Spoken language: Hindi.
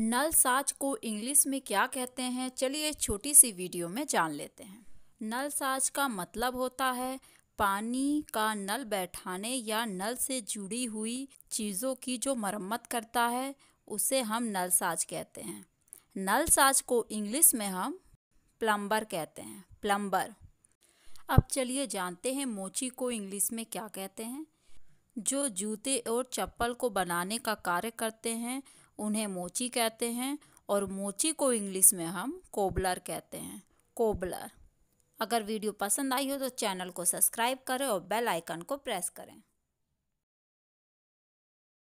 नल साज को इंग्लिश में क्या कहते हैं चलिए छोटी सी वीडियो में जान लेते हैं नल साज का मतलब होता है पानी का नल बैठाने या नल से जुड़ी हुई चीज़ों की जो मरम्मत करता है उसे हम नल साज कहते हैं नल साज को इंग्लिश में हम प्लम्बर कहते हैं प्लम्बर अब चलिए जानते हैं मोची को इंग्लिश में क्या कहते हैं जो जूते और चप्पल को बनाने का कार्य करते हैं उन्हें मोची कहते हैं और मोची को इंग्लिश में हम कोबलर कहते हैं कोबलर अगर वीडियो पसंद आई हो तो चैनल को सब्सक्राइब करें और बेल आइकन को प्रेस करें